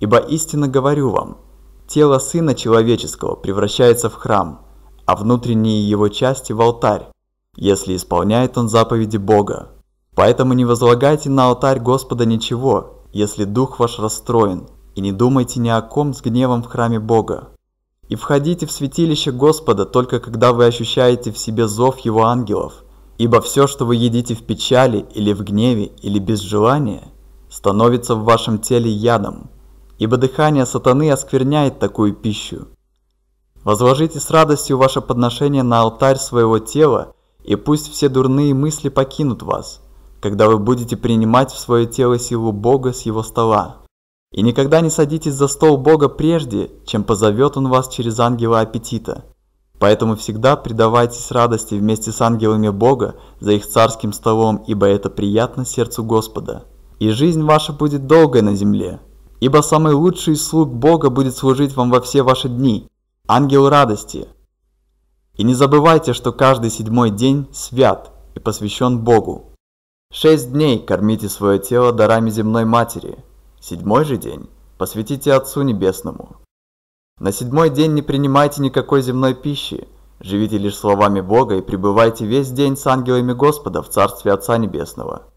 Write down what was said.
Ибо истинно говорю вам, тело Сына Человеческого превращается в храм, а внутренние его части в алтарь, если исполняет он заповеди Бога. Поэтому не возлагайте на алтарь Господа ничего, если дух ваш расстроен, и не думайте ни о ком с гневом в храме Бога. И входите в святилище Господа только когда вы ощущаете в себе зов Его ангелов, ибо все, что вы едите в печали или в гневе или без желания, становится в вашем теле ядом ибо дыхание сатаны оскверняет такую пищу. Возложите с радостью ваше подношение на алтарь своего тела, и пусть все дурные мысли покинут вас, когда вы будете принимать в свое тело силу Бога с его стола. И никогда не садитесь за стол Бога прежде, чем позовет Он вас через ангела аппетита. Поэтому всегда предавайтесь радости вместе с ангелами Бога за их царским столом, ибо это приятно сердцу Господа. И жизнь ваша будет долгой на земле, Ибо самый лучший слуг Бога будет служить вам во все ваши дни, ангел радости. И не забывайте, что каждый седьмой день свят и посвящен Богу. Шесть дней кормите свое тело дарами земной матери, седьмой же день посвятите Отцу Небесному. На седьмой день не принимайте никакой земной пищи, живите лишь словами Бога и пребывайте весь день с ангелами Господа в Царстве Отца Небесного.